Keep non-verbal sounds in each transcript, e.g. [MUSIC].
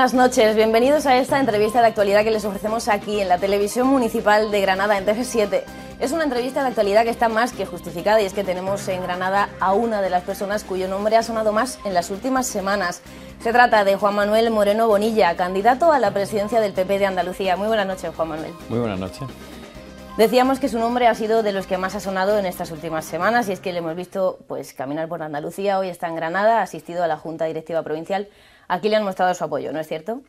buenas noches. Bienvenidos a esta entrevista de actualidad que les ofrecemos aquí en la televisión municipal de Granada, en TF7. Es una entrevista de actualidad que está más que justificada y es que tenemos en Granada a una de las personas cuyo nombre ha sonado más en las últimas semanas. Se trata de Juan Manuel Moreno Bonilla, candidato a la presidencia del PP de Andalucía. Muy buenas noches, Juan Manuel. Muy buenas noches. Decíamos que su nombre ha sido de los que más ha sonado en estas últimas semanas y es que le hemos visto pues caminar por Andalucía, hoy está en Granada, ha asistido a la Junta Directiva Provincial aquí le han mostrado su apoyo, ¿no es cierto?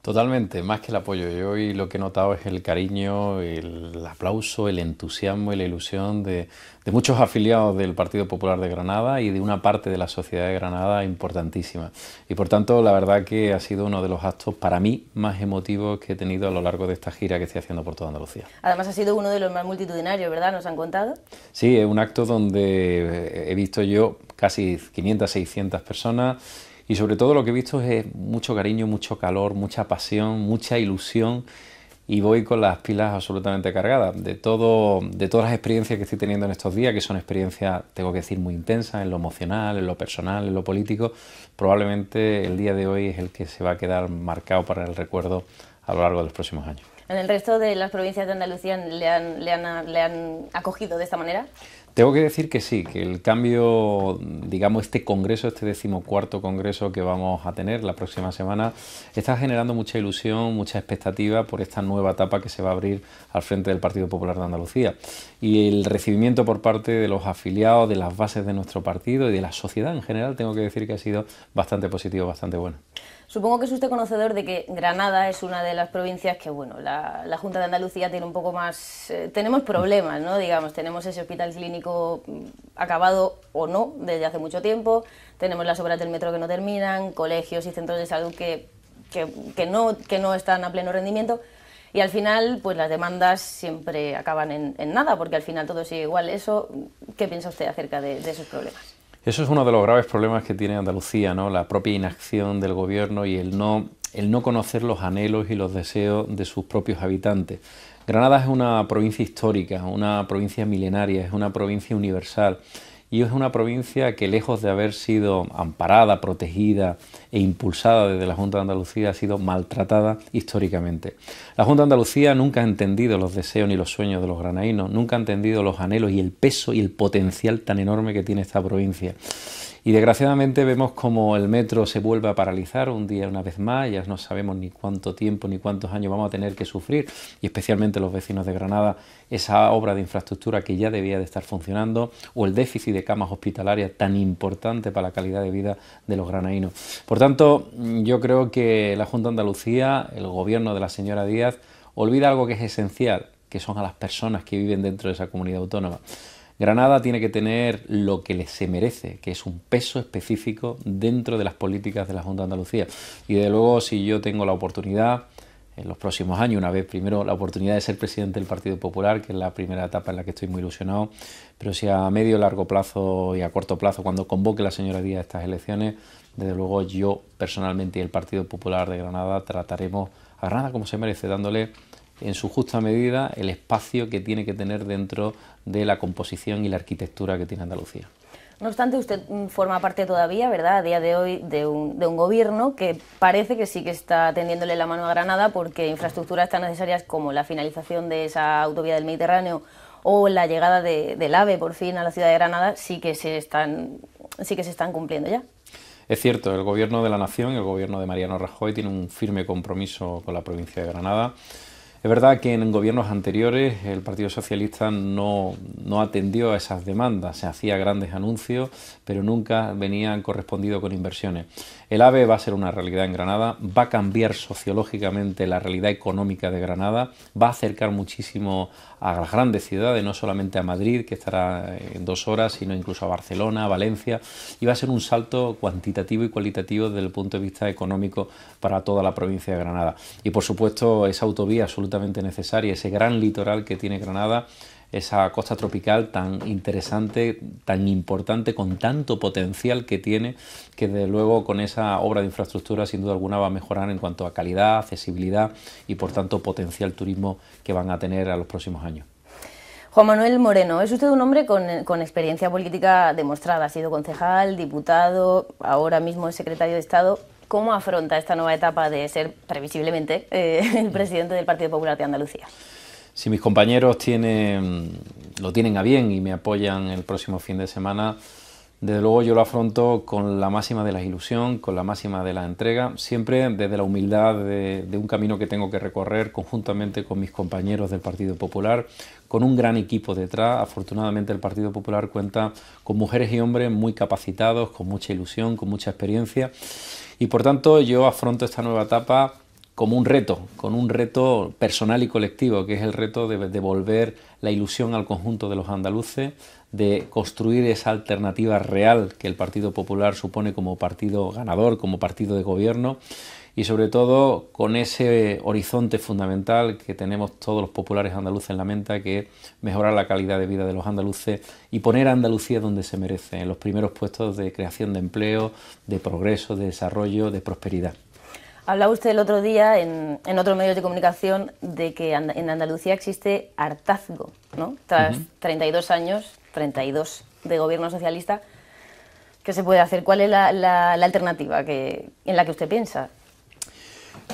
Totalmente, más que el apoyo. Yo hoy lo que he notado es el cariño, el aplauso, el entusiasmo y la ilusión de, muchos afiliados del Partido Popular de Granada y de una parte de la sociedad de Granada importantísima. Y por tanto, la verdad que ha sido uno de los actos para mí más emotivos que he tenido a lo largo de esta gira que estoy haciendo por toda Andalucía. Además, ha sido uno de los más multitudinarios, ¿verdad? ¿Nos han contado? Sí, es un acto donde he visto yo casi 500, 600 personas y sobre todo lo que he visto es eh, mucho cariño, mucho calor, mucha pasión, mucha ilusión y voy con las pilas absolutamente cargadas de todo de todas las experiencias que estoy teniendo en estos días que son experiencias tengo que decir muy intensas en lo emocional en lo personal en lo político probablemente el día de hoy es el que se va a quedar marcado para el recuerdo a lo largo de los próximos años en el resto de las provincias de Andalucía le han, le han acogido de esta manera tengo que decir que sí, que el cambio, digamos, este congreso, este decimocuarto congreso que vamos a tener la próxima semana, está generando mucha ilusión, mucha expectativa por esta nueva etapa que se va a abrir al frente del Partido Popular de Andalucía. Y el recibimiento por parte de los afiliados, de las bases de nuestro partido y de la sociedad en general, tengo que decir que ha sido bastante positivo, bastante bueno. Supongo que es usted conocedor de que Granada es una de las provincias que, bueno, la, Junta de Andalucía tiene un poco más... Eh, tenemos problemas, ¿no? Digamos, tenemos ese hospital clínico mm, acabado o no desde hace mucho tiempo, tenemos las obras del metro que no terminan, colegios y centros de salud que, que, no, que no están a pleno rendimiento. Y al final, pues las demandas siempre acaban en, nada, porque al final todo sigue igual. Eso, ¿qué piensa usted acerca de esos problemas? Eso es uno de los graves problemas que tiene Andalucía, ¿no? la propia inacción del gobierno y el no, el no conocer los anhelos y los deseos de sus propios habitantes. Granada es una provincia histórica, una provincia milenaria, es una provincia universal y es una provincia que lejos de haber sido amparada, protegida e impulsada desde la Junta de Andalucía, ha sido maltratada históricamente. La Junta de Andalucía nunca ha entendido los deseos ni los sueños de los granaínos, nunca ha entendido los anhelos y el peso y el potencial tan enorme que tiene esta provincia. Y desgraciadamente vemos como el metro se vuelve a paralizar un día una vez más, ya no sabemos ni cuánto tiempo ni cuántos años vamos a tener que sufrir, y especialmente los vecinos de Granada, esa obra de infraestructura que ya debía de estar funcionando, o el déficit de camas hospitalarias tan importante para la calidad de vida de los granaínos... Por tanto, yo creo que la Junta de Andalucía, el gobierno de la señora Díaz, olvida algo que es esencial, que son a las personas que viven dentro de esa comunidad autónoma. Granada tiene que tener lo que le se merece, que es un peso específico dentro de las políticas de la Junta de Andalucía. Y desde luego, si yo tengo la oportunidad en los próximos años, una vez primero la oportunidad de ser presidente del Partido Popular, que es la primera etapa en la que estoy muy ilusionado, pero si a medio, largo plazo y a corto plazo, cuando convoque la señora Díaz estas elecciones, desde luego yo personalmente y el Partido Popular de Granada trataremos a Granada como se merece, dándole en su justa medida el espacio que tiene que tener dentro de la composición y la arquitectura que tiene Andalucía. No obstante, usted mm, forma parte todavía, ¿verdad?, a día de hoy de un, de un, gobierno que parece que sí que está tendiéndole la mano a Granada porque infraestructuras tan necesarias como la finalización de esa autovía del Mediterráneo o la llegada del AVE por fin a la ciudad de Granada sí que se están, sí que se están cumpliendo ya. Es cierto, el gobierno de la nación, el gobierno de Mariano Rajoy, tiene un firme compromiso con la provincia de Granada. Es verdad que en gobiernos anteriores el Partido Socialista no, atendió a esas demandas, se hacía grandes anuncios, pero nunca venían correspondidos con inversiones. El AVE va a ser una realidad en Granada, va a cambiar sociológicamente la realidad económica de Granada, va a acercar muchísimo a las grandes ciudades, no solamente a Madrid, que estará en dos horas, sino incluso a Barcelona, a Valencia, y va a ser un salto cuantitativo y cualitativo desde el punto de vista económico para toda la provincia de Granada. Y por supuesto, esa autovía absolutamente necesaria, ese gran litoral que tiene Granada, esa costa tropical tan interesante, tan importante, con tanto potencial que tiene, que desde luego con esa obra de infraestructura sin duda alguna va a mejorar en cuanto a calidad, accesibilidad y por tanto potencial turismo que van a tener a los próximos años. Juan Manuel Moreno, es usted un hombre con, experiencia política demostrada, ha sido concejal, diputado, ahora mismo es secretario de Estado. ¿Cómo afronta esta nueva etapa de ser previsiblemente eh, [LAUGHS] el presidente del Partido Popular de Andalucía? si mis compañeros tienen, lo tienen a bien y me apoyan el próximo fin de semana, desde luego yo lo afronto con la máxima de la ilusión, con la máxima de la entrega, siempre desde la humildad de, de, un camino que tengo que recorrer conjuntamente con mis compañeros del Partido Popular, con un gran equipo detrás. Afortunadamente el Partido Popular cuenta con mujeres y hombres muy capacitados, con mucha ilusión, con mucha experiencia y por tanto yo afronto esta nueva etapa como un reto, con un reto personal y colectivo, que es el reto de devolver la ilusión al conjunto de los andaluces, de construir esa alternativa real que el Partido Popular supone como partido ganador, como partido de gobierno, y sobre todo con ese horizonte fundamental que tenemos todos los populares andaluces en la mente, que es mejorar la calidad de vida de los andaluces y poner a Andalucía donde se merece, en los primeros puestos de creación de empleo, de progreso, de desarrollo, de prosperidad. Hablaba usted el otro día en, en otros medios de comunicación de que en Andalucía existe hartazgo, ¿no? Tras 32 años, 32 de gobierno socialista, ¿qué se puede hacer? ¿Cuál es la, la alternativa en la que usted piensa?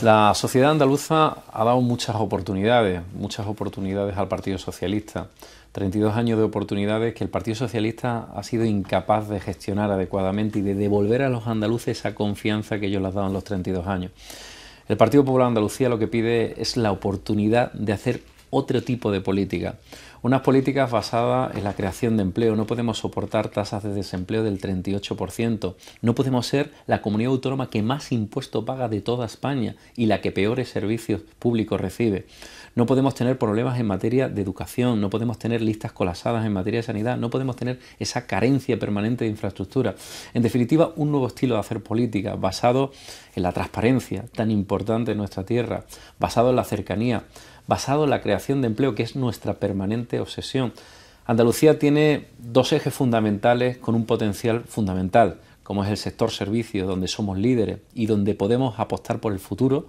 La sociedad andaluza ha dado muchas oportunidades, muchas oportunidades al Partido Socialista. 32 años de oportunidades que el Partido Socialista ha sido incapaz de gestionar adecuadamente y de devolver a los andaluces esa confianza que ellos les daban los 32 años. El Partido Popular Andalucía lo que pide es la oportunidad de hacer otro tipo de política, unas políticas basadas en la creación de empleo. No podemos soportar tasas de desempleo del 38%. No podemos ser la comunidad autónoma que más impuesto paga de toda España y la que peores servicios públicos recibe. No podemos tener problemas en materia de educación, no podemos tener listas colasadas en materia de sanidad, no podemos tener esa carencia permanente de infraestructura. En definitiva, un nuevo estilo de hacer política basado en la transparencia tan importante en nuestra tierra, basado en la cercanía, basado en la creación de empleo, que es nuestra permanente obsesión. Andalucía tiene dos ejes fundamentales con un potencial fundamental, como es el sector servicios, donde somos líderes y donde podemos apostar por el futuro,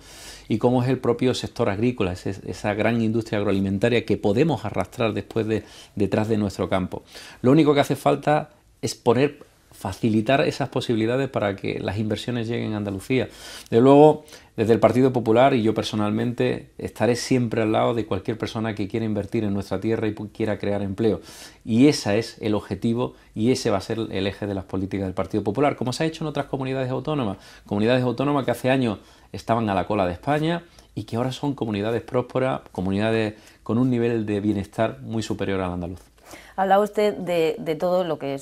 y como es el propio sector agrícola, esa gran industria agroalimentaria que podemos arrastrar después de, detrás de nuestro campo. Lo único que hace falta es poner facilitar esas posibilidades para que las inversiones lleguen a Andalucía. De luego, desde el Partido Popular y yo personalmente estaré siempre al lado de cualquier persona que quiera invertir en nuestra tierra y quiera crear empleo. Y ese es el objetivo y ese va a ser el eje de las políticas del Partido Popular, como se ha hecho en otras comunidades autónomas. Comunidades autónomas que hace años estaban a la cola de España y que ahora son comunidades prósperas, comunidades con un nivel de bienestar muy superior al andaluz. Hablaba usted de, todo lo que,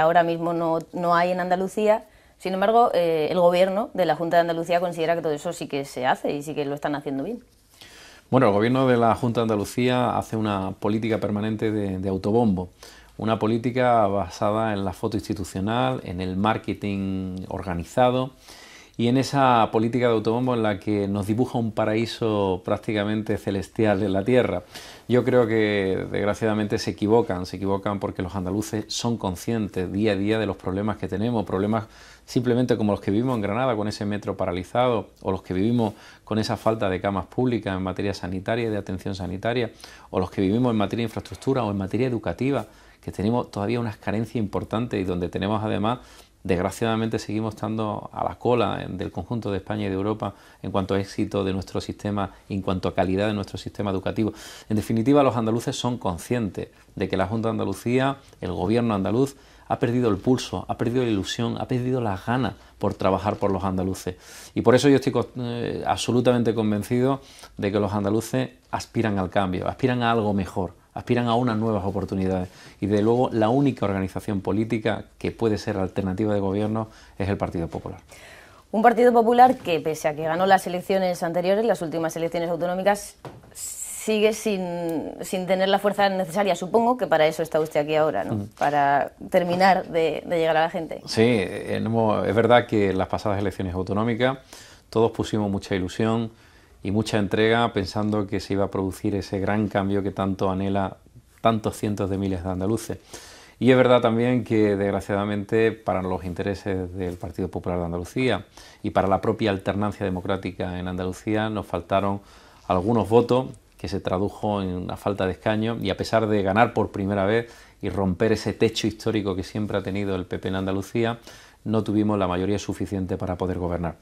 ahora mismo no, hay en Andalucía. Sin embargo, eh, el gobierno de la Junta de Andalucía considera que todo eso sí que se hace y sí que lo están haciendo bien. Bueno, el gobierno de la Junta de Andalucía hace una política permanente de autobombo. Una política basada en la foto institucional, en el marketing organizado y en esa política de autobombo en la que nos dibuja un paraíso prácticamente celestial en la tierra. Yo creo que desgraciadamente se equivocan, se equivocan porque los andaluces son conscientes día a día de los problemas que tenemos, problemas simplemente como los que vivimos en Granada con ese metro paralizado o los que vivimos con esa falta de camas públicas en materia sanitaria y de atención sanitaria o los que vivimos en materia de infraestructura o en materia educativa que tenemos todavía unas carencias importantes y donde tenemos además desgraciadamente seguimos estando a la cola del conjunto de España y de Europa en cuanto a éxito de nuestro sistema, en cuanto a calidad de nuestro sistema educativo. En definitiva, los andaluces son conscientes de que la Junta de Andalucía, el gobierno andaluz, ha perdido el pulso, ha perdido la ilusión, ha perdido las ganas por trabajar por los andaluces. Y por eso yo estoy eh, absolutamente convencido de que los andaluces aspiran al cambio, aspiran a algo mejor aspiran a unas nuevas oportunidades. Y desde luego la única organización política que puede ser alternativa de gobierno es el Partido Popular. Un Partido Popular que, pese a que ganó las elecciones anteriores, las últimas elecciones autonómicas, sigue sin, tener la fuerza necesaria. Supongo que para eso está usted aquí ahora, ¿no? Para terminar de, de, llegar a la gente. Sí, es verdad que las pasadas elecciones autonómicas todos pusimos mucha ilusión, y mucha entrega pensando que se iba a producir ese gran cambio que tanto anhela tantos cientos de miles de andaluces. Y es verdad también que, desgraciadamente, para los intereses del Partido Popular de Andalucía y para la propia alternancia democrática en Andalucía, nos faltaron algunos votos que se tradujo en una falta de escaño... y a pesar de ganar por primera vez y romper ese techo histórico que siempre ha tenido el PP en Andalucía, no tuvimos la mayoría suficiente para poder gobernar.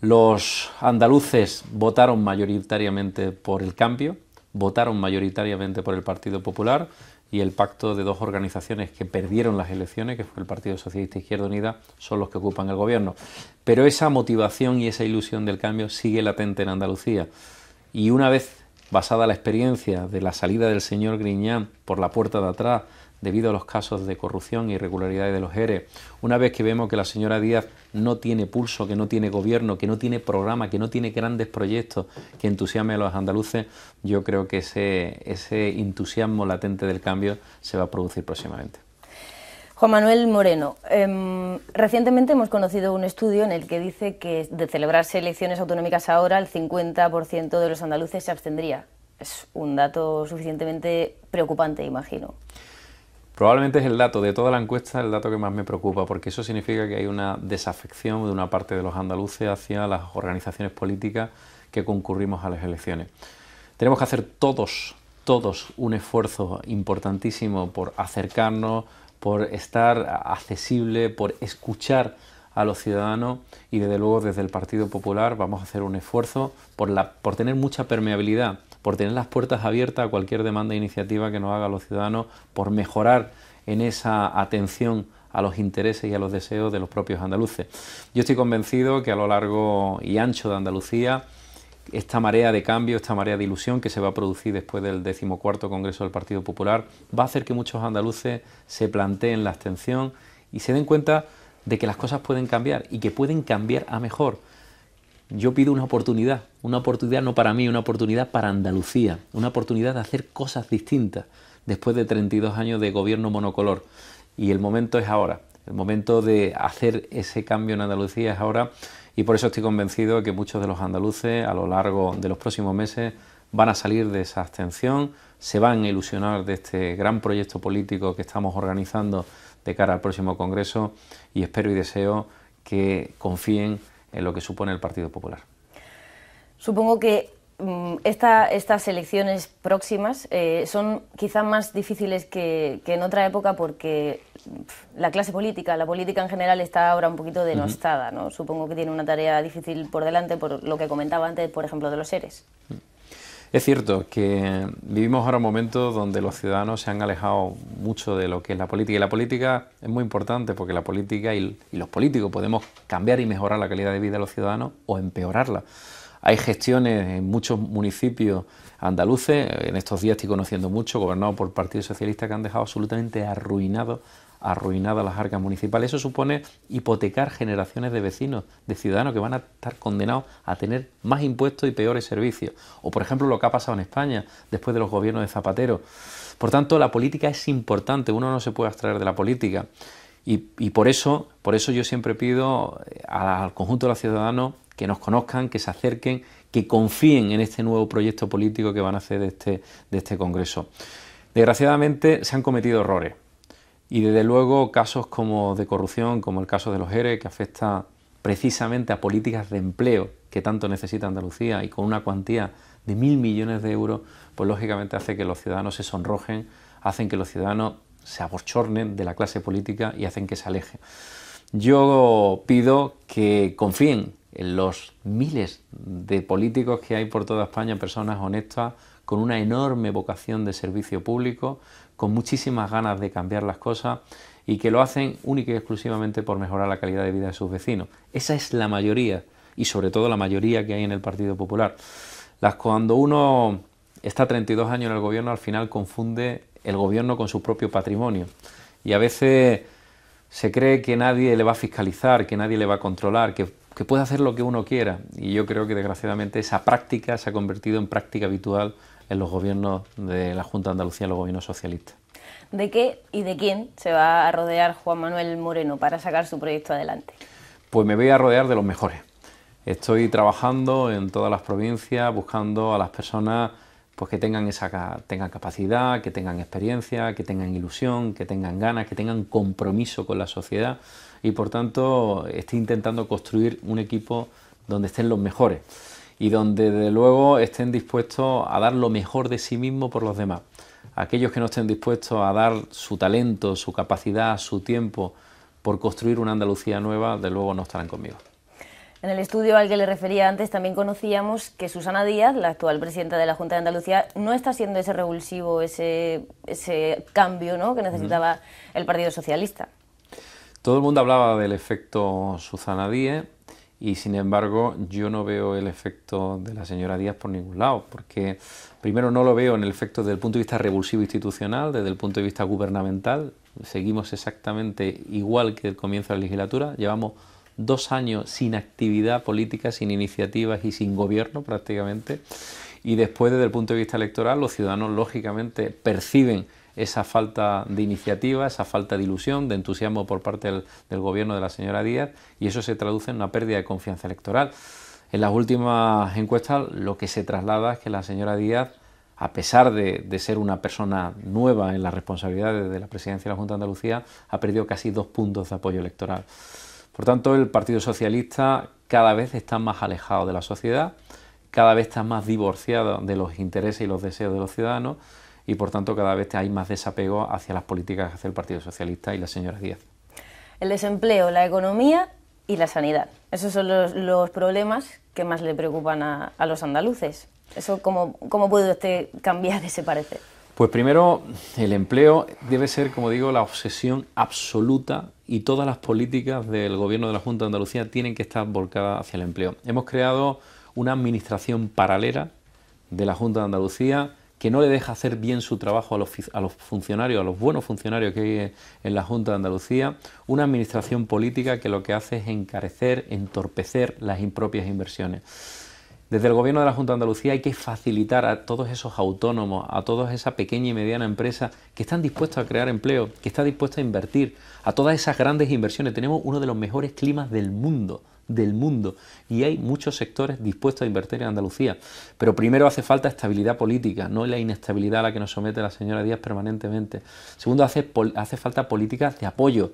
Los andaluces votaron mayoritariamente por el cambio, votaron mayoritariamente por el Partido Popular y el pacto de dos organizaciones que perdieron las elecciones, que fue el Partido Socialista e Izquierda Unida, son los que ocupan el gobierno. Pero esa motivación y esa ilusión del cambio sigue latente en Andalucía. Y una vez basada la experiencia de la salida del señor Griñán por la puerta de atrás, debido a los casos de corrupción e irregularidades de los ERE, una vez que vemos que la señora Díaz no tiene pulso, que no tiene gobierno, que no tiene programa, que no tiene grandes proyectos que entusiasme a los andaluces, yo creo que ese, entusiasmo latente del cambio se va a producir próximamente. Juan Manuel Moreno, em, recientemente hemos conocido un estudio en el que dice que de celebrarse elecciones autonómicas ahora, el 50% de los andaluces se abstendría. Es un dato suficientemente preocupante, imagino. Probablemente es el dato de toda la encuesta el dato que más me preocupa, porque eso significa que hay una desafección de una parte de los andaluces hacia las organizaciones políticas que concurrimos a las elecciones. Tenemos que hacer todos, todos un esfuerzo importantísimo por acercarnos, por estar accesible, por escuchar a los ciudadanos y desde luego desde el Partido Popular vamos a hacer un esfuerzo por, por tener mucha permeabilidad por tener las puertas abiertas a cualquier demanda e iniciativa que nos haga los ciudadanos, por mejorar en esa atención a los intereses y a los deseos de los propios andaluces. Yo estoy convencido que a lo largo y ancho de Andalucía, esta marea de cambio, esta marea de ilusión que se va a producir después del decimocuarto Congreso del Partido Popular, va a hacer que muchos andaluces se planteen la abstención y se den cuenta de que las cosas pueden cambiar y que pueden cambiar a mejor yo pido una oportunidad, una oportunidad no para mí, una oportunidad para Andalucía, una oportunidad de hacer cosas distintas después de 32 años de gobierno monocolor. Y el momento es ahora, el momento de hacer ese cambio en Andalucía es ahora y por eso estoy convencido de que muchos de los andaluces a lo largo de los próximos meses van a salir de esa abstención, se van a ilusionar de este gran proyecto político que estamos organizando de cara al próximo Congreso y espero y deseo que confíen en lo que supone el Partido Popular. Supongo que mm, estas elecciones próximas eh, son quizá más difíciles que, en otra época porque la clase política, la política en general está ahora un poquito denostada, ¿no? Supongo que tiene una tarea difícil por delante por lo que comentaba antes, por ejemplo, de los seres. Mm. Es cierto que vivimos ahora un momento donde los ciudadanos se han alejado mucho de lo que es la política y la política es muy importante porque la política y, los políticos podemos cambiar y mejorar la calidad de vida de los ciudadanos o empeorarla. Hay gestiones en muchos municipios andaluces, en estos días estoy conociendo mucho, gobernado por Partido Socialista, que han dejado absolutamente arruinado arruinadas las arcas municipales. Eso supone hipotecar generaciones de vecinos, de ciudadanos que van a estar condenados a tener más impuestos y peores servicios. O por ejemplo lo que ha pasado en España después de los gobiernos de Zapatero. Por tanto, la política es importante, uno no se puede abstraer de la política. Y, por, eso, por eso yo siempre pido eh, al conjunto de los ciudadanos que nos conozcan, que se acerquen, que confíen en este nuevo proyecto político que van a hacer de este, de este Congreso. Desgraciadamente se han cometido errores y desde luego casos como de corrupción, como el caso de los ERE, que afecta precisamente a políticas de empleo que tanto necesita Andalucía y con una cuantía de mil millones de euros, pues lógicamente hace que los ciudadanos se sonrojen, hacen que los ciudadanos se abochornen de la clase política y hacen que se alejen. Yo pido que confíen en los miles de políticos que hay por toda España, personas honestas, con una enorme vocación de servicio público, con muchísimas ganas de cambiar las cosas y que lo hacen única y exclusivamente por mejorar la calidad de vida de sus vecinos. Esa es la mayoría y sobre todo la mayoría que hay en el Partido Popular. Las, cuando uno está 32 años en el gobierno, al final confunde el gobierno con su propio patrimonio y a veces se cree que nadie le va a fiscalizar, que nadie le va a controlar, que puede hacer lo que uno quiera. Y yo creo que desgraciadamente esa práctica se ha convertido en práctica habitual en los gobiernos de la Junta de Andalucía, los gobiernos socialistas. ¿De qué y de quién se va a rodear Juan Manuel Moreno para sacar su proyecto adelante? Pues me voy a rodear de los mejores. Estoy trabajando en todas las provincias buscando a las personas pues que tengan esa tengan capacidad, que tengan experiencia, que tengan ilusión, que tengan ganas, que tengan compromiso con la sociedad y por tanto estoy intentando construir un equipo donde estén los mejores y donde de luego estén dispuestos a dar lo mejor de sí mismo por los demás. Aquellos que no estén dispuestos a dar su talento, su capacidad, su tiempo por construir una Andalucía nueva, de luego no estarán conmigo. En el estudio al que le refería antes también conocíamos que Susana Díaz, la actual presidenta de la Junta de Andalucía, no está siendo ese revulsivo, ese, cambio que necesitaba el Partido Socialista. Todo el mundo hablaba del efecto Susana Díaz, y sin embargo yo no veo el efecto de la señora Díaz por ningún lado, porque primero no lo veo en el efecto desde el punto de vista revulsivo institucional, desde el punto de vista gubernamental, seguimos exactamente igual que el comienzo de la legislatura, llevamos dos años sin actividad política, sin iniciativas y sin gobierno prácticamente, y después desde el punto de vista electoral los ciudadanos lógicamente perciben esa falta de iniciativa, esa falta de ilusión, de entusiasmo por parte del, gobierno de la señora Díaz y eso se traduce en una pérdida de confianza electoral. En las últimas encuestas lo que se traslada es que la señora Díaz a pesar de, de, ser una persona nueva en las responsabilidades de la presidencia de la Junta de Andalucía, ha perdido casi dos puntos de apoyo electoral. Por tanto, el Partido Socialista cada vez está más alejado de la sociedad, cada vez está más divorciado de los intereses y los deseos de los ciudadanos y por tanto cada vez hay más desapego hacia las políticas que hace el Partido Socialista y las señoras Díaz. El desempleo, la economía y la sanidad. Esos son los, problemas que más le preocupan a, los andaluces. Eso, ¿cómo, ¿Cómo puede usted cambiar [LAUGHS] ese parecer? Pues primero, el empleo debe ser, como digo, la obsesión absoluta y todas las políticas del Gobierno de la Junta de Andalucía tienen que estar volcadas hacia el empleo. Hemos creado una administración paralela de la Junta de Andalucía que no le deja hacer bien su trabajo a los, funcionarios, a los buenos funcionarios que hay en la Junta de Andalucía, una administración política que lo que hace es encarecer, entorpecer las impropias inversiones. Desde el Gobierno de la Junta de Andalucía hay que facilitar a todos esos autónomos, a todas esas pequeña y mediana empresas que están dispuestos a crear empleo, que están dispuestos a invertir, a todas esas grandes inversiones. Tenemos uno de los mejores climas del mundo del mundo y hay muchos sectores dispuestos a invertir en Andalucía. Pero primero hace falta estabilidad política, no la inestabilidad a la que nos somete la señora Díaz permanentemente. Segundo, hace, hace falta políticas de apoyo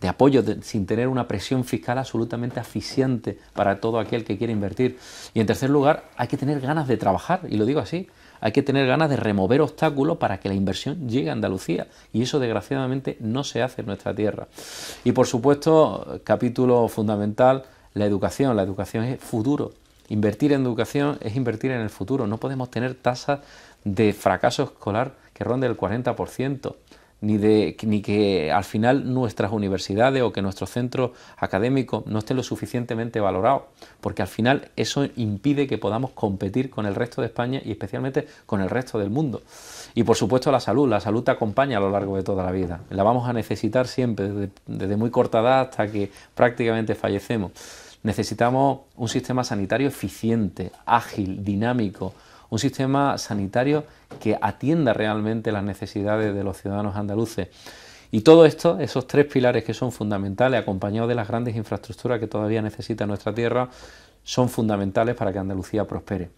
de apoyo sin tener una presión fiscal absolutamente asfixiante para todo aquel que quiera invertir. Y en tercer lugar, hay que tener ganas de trabajar, y lo digo así, hay que tener ganas de remover obstáculos para que la inversión llegue a Andalucía, y eso desgraciadamente no se hace en nuestra tierra. Y por supuesto, capítulo fundamental, la educación. La educación es futuro. Invertir en educación es invertir en el futuro. No podemos tener tasas de fracaso escolar que ronde el 40% ni, de, ni que al final nuestras universidades o que nuestro centro académicos no estén lo suficientemente valorado porque al final eso impide que podamos competir con el resto de España y especialmente con el resto del mundo. Y por supuesto la salud, la salud te acompaña a lo largo de toda la vida, la vamos a necesitar siempre, desde muy corta edad hasta que prácticamente fallecemos. Necesitamos un sistema sanitario eficiente, ágil, dinámico, un sistema sanitario que atienda realmente las necesidades de los ciudadanos andaluces. Y todo esto, esos tres pilares que son fundamentales, acompañados de las grandes infraestructuras que todavía necesita nuestra tierra, son fundamentales para que Andalucía prospere.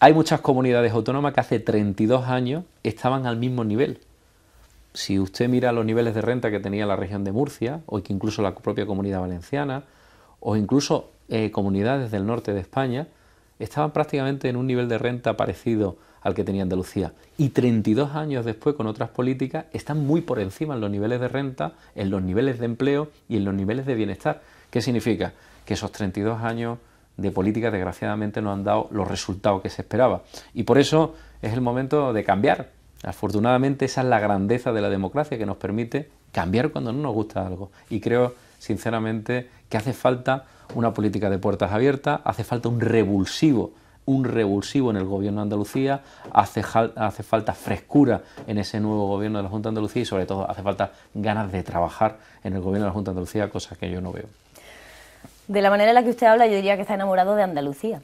Hay muchas comunidades autónomas que hace 32 años estaban al mismo nivel. Si usted mira los niveles de renta que tenía la región de Murcia, o que incluso la propia comunidad valenciana, o incluso eh, comunidades del norte de España, estaban prácticamente en un nivel de renta parecido al que tenía Andalucía. Y 32 años después, con otras políticas, están muy por encima en los niveles de renta, en los niveles de empleo y en los niveles de bienestar. ¿Qué significa? Que esos 32 años de política desgraciadamente no han dado los resultados que se esperaba. Y por eso es el momento de cambiar. Afortunadamente esa es la grandeza de la democracia que nos permite cambiar cuando no nos gusta algo. Y creo sinceramente que hace falta una política de puertas abiertas, hace falta un revulsivo un revulsivo en el gobierno de Andalucía, hace, falta frescura en ese nuevo gobierno de la Junta de Andalucía y sobre todo hace falta ganas de trabajar en el gobierno de la Junta de Andalucía, cosas que yo no veo. De la manera en la que usted habla, yo diría que está enamorado de Andalucía.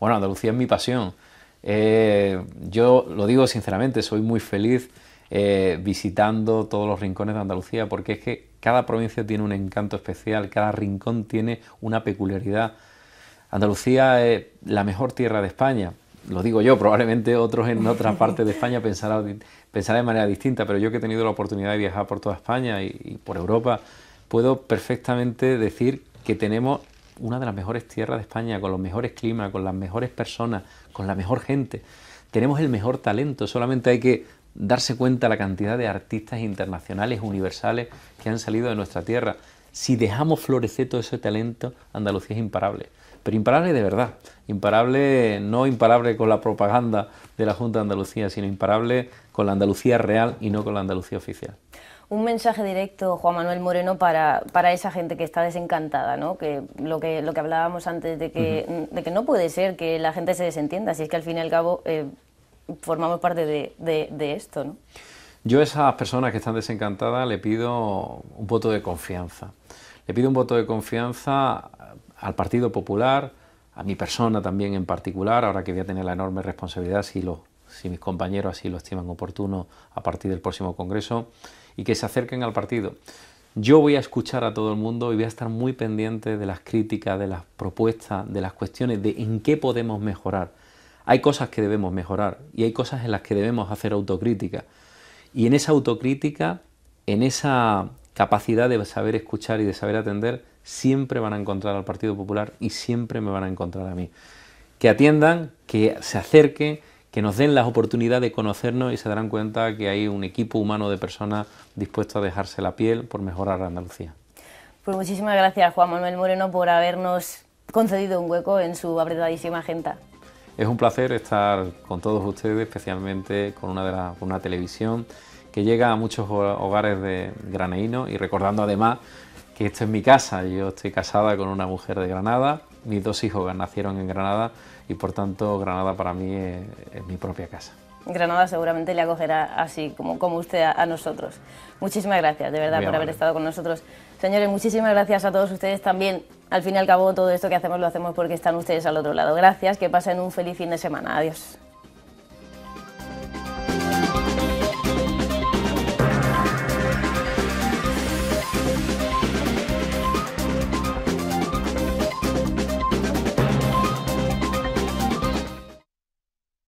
Bueno, Andalucía es mi pasión. Eh, yo lo digo sinceramente, soy muy feliz eh, visitando todos los rincones de Andalucía, porque es que cada provincia tiene un encanto especial, cada rincón tiene una peculiaridad. Andalucía es la mejor tierra de España, lo digo yo, probablemente otros en otra [LAUGHS] parte de España pensarán de manera distinta, pero yo que he tenido la oportunidad de viajar por toda España y, y por Europa, puedo perfectamente decir que tenemos una de las mejores tierras de España, con los mejores climas, con las mejores personas, con la mejor gente. Tenemos el mejor talento, solamente hay que darse cuenta la cantidad de artistas internacionales, universales, que han salido de nuestra tierra. Si dejamos florecer todo ese talento, Andalucía es imparable. Pero imparable de verdad. Imparable, no imparable con la propaganda de la Junta de Andalucía, sino imparable con la Andalucía real y no con la Andalucía oficial. Un mensaje directo, Juan Manuel Moreno, para, para esa gente que está desencantada, Que lo que, lo que hablábamos antes de que, que no puede ser que la gente se desentienda, si es que al fin y al cabo eh, formamos parte de, esto. ¿no? Yo a esas personas que están desencantadas le pido un voto de confianza. Le pido un voto de confianza al Partido Popular, a mi persona también en particular, ahora que voy a tener la enorme responsabilidad si, si mis compañeros así lo estiman oportuno a partir del próximo Congreso, y que se acerquen al partido. Yo voy a escuchar a todo el mundo y voy a estar muy pendiente de las críticas, de las propuestas, de las cuestiones, de en qué podemos mejorar. Hay cosas que debemos mejorar y hay cosas en las que debemos hacer autocrítica. Y en esa autocrítica, en esa capacidad de saber escuchar y de saber atender, siempre van a encontrar al Partido Popular y siempre me van a encontrar a mí. Que atiendan, que se acerquen, que nos den la oportunidad de conocernos y se darán cuenta que hay un equipo humano de personas dispuesto a dejarse la piel por mejorar a Andalucía. Pues muchísimas gracias Juan Manuel Moreno por habernos concedido un hueco en su apretadísima agenda. Es un placer estar con todos ustedes, especialmente con una, de televisión que llega a muchos hogares de graneínos y recordando además que esto es mi casa. Yo estoy casada con una mujer de Granada, mis dos hijos nacieron en Granada y por tanto Granada para mí es, mi propia casa. Granada seguramente le acogerá así como, como usted a, nosotros. Muchísimas gracias, de verdad, por haber estado con nosotros. Señores, muchísimas gracias a todos ustedes también. Al fin y al cabo, todo esto que hacemos lo hacemos porque están ustedes al otro lado. Gracias, que pasen un feliz fin de semana. Adiós.